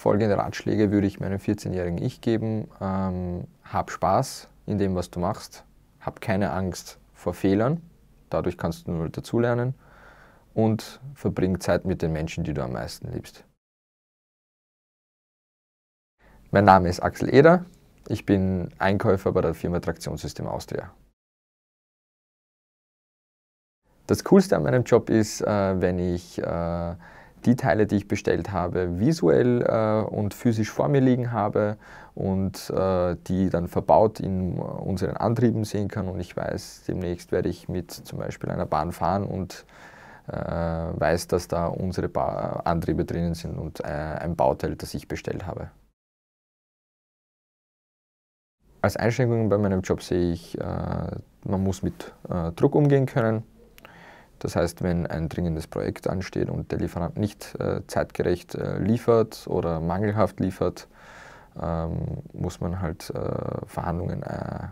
Folgende Ratschläge würde ich meinem 14-jährigen Ich geben. Ähm, hab Spaß in dem, was du machst. Hab keine Angst vor Fehlern. Dadurch kannst du nur dazulernen. Und verbring Zeit mit den Menschen, die du am meisten liebst. Mein Name ist Axel Eder. Ich bin Einkäufer bei der Firma Traktionssystem Austria. Das Coolste an meinem Job ist, äh, wenn ich äh, die Teile, die ich bestellt habe, visuell äh, und physisch vor mir liegen habe und äh, die dann verbaut in unseren Antrieben sehen kann. Und ich weiß, demnächst werde ich mit zum Beispiel einer Bahn fahren und äh, weiß, dass da unsere ba Antriebe drinnen sind und äh, ein Bauteil, das ich bestellt habe. Als Einschränkungen bei meinem Job sehe ich, äh, man muss mit äh, Druck umgehen können das heißt, wenn ein dringendes Projekt ansteht und der Lieferant nicht äh, zeitgerecht äh, liefert oder mangelhaft liefert, ähm, muss man halt äh, Verhandlungen äh,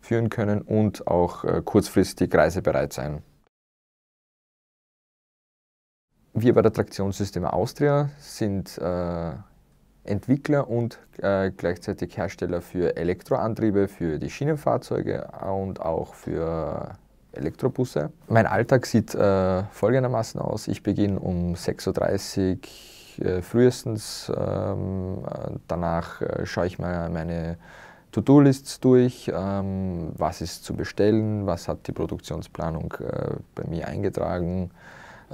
führen können und auch äh, kurzfristig reisebereit sein. Wir bei der Traktionssysteme Austria sind äh, Entwickler und gleichzeitig Hersteller für Elektroantriebe, für die Schienenfahrzeuge und auch für Elektrobusse. Mein Alltag sieht äh, folgendermaßen aus. Ich beginne um 6.30 Uhr äh, frühestens. Ähm, äh, danach äh, schaue ich mal meine To-Do-Lists durch. Ähm, was ist zu bestellen? Was hat die Produktionsplanung äh, bei mir eingetragen?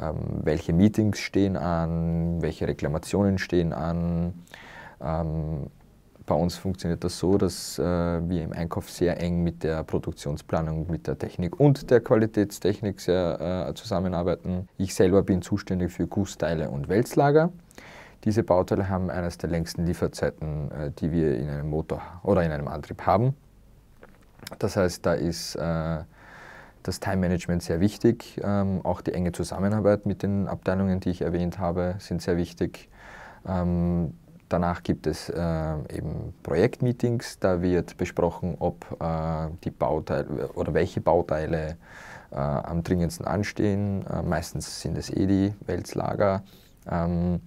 Ähm, welche Meetings stehen an? Welche Reklamationen stehen an? Ähm, bei uns funktioniert das so, dass äh, wir im Einkauf sehr eng mit der Produktionsplanung, mit der Technik und der Qualitätstechnik sehr, äh, zusammenarbeiten. Ich selber bin zuständig für Gussteile und Wälzlager. Diese Bauteile haben eines der längsten Lieferzeiten, äh, die wir in einem Motor oder in einem Antrieb haben. Das heißt, da ist äh, das Time-Management sehr wichtig. Ähm, auch die enge Zusammenarbeit mit den Abteilungen, die ich erwähnt habe, sind sehr wichtig. Ähm, Danach gibt es äh, eben Projektmeetings, da wird besprochen, ob äh, die Bauteile oder welche Bauteile äh, am dringendsten anstehen. Äh, meistens sind es eh die Wälzlager. Ähm,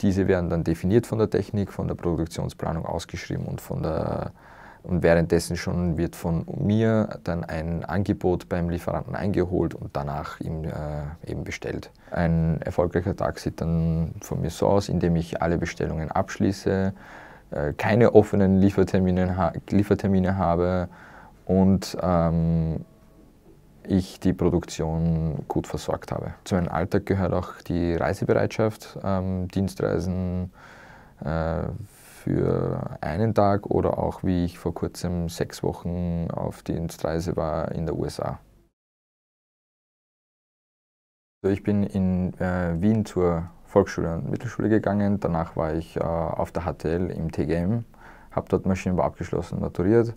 diese werden dann definiert von der Technik, von der Produktionsplanung ausgeschrieben und von der und währenddessen schon wird von mir dann ein Angebot beim Lieferanten eingeholt und danach ihm äh, eben bestellt. Ein erfolgreicher Tag sieht dann von mir so aus, indem ich alle Bestellungen abschließe, äh, keine offenen Liefertermine, ha Liefertermine habe und ähm, ich die Produktion gut versorgt habe. Zu meinem Alltag gehört auch die Reisebereitschaft, ähm, Dienstreisen, äh, für einen Tag oder auch wie ich vor kurzem sechs Wochen auf Dienstreise war in der USA. Ich bin in äh, Wien zur Volksschule und Mittelschule gegangen, danach war ich äh, auf der HTL im TGM, habe dort Maschinenbau abgeschlossen, maturiert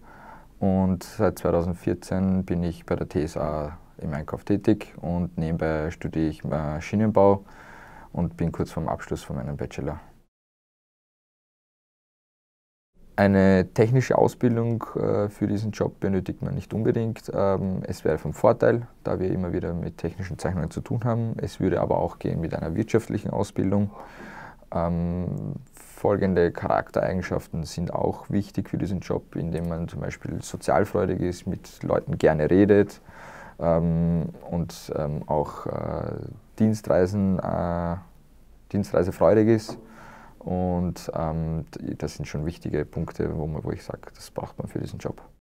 und seit 2014 bin ich bei der TSA im Einkauf tätig und nebenbei studiere ich Maschinenbau äh, und bin kurz vorm Abschluss von meinem Bachelor. Eine technische Ausbildung äh, für diesen Job benötigt man nicht unbedingt. Ähm, es wäre vom Vorteil, da wir immer wieder mit technischen Zeichnungen zu tun haben. Es würde aber auch gehen mit einer wirtschaftlichen Ausbildung. Ähm, folgende Charaktereigenschaften sind auch wichtig für diesen Job, indem man zum Beispiel sozialfreudig ist, mit Leuten gerne redet ähm, und auch äh, Dienstreisen, äh, dienstreisefreudig ist. Und ähm, das sind schon wichtige Punkte, wo, man, wo ich sage, das braucht man für diesen Job.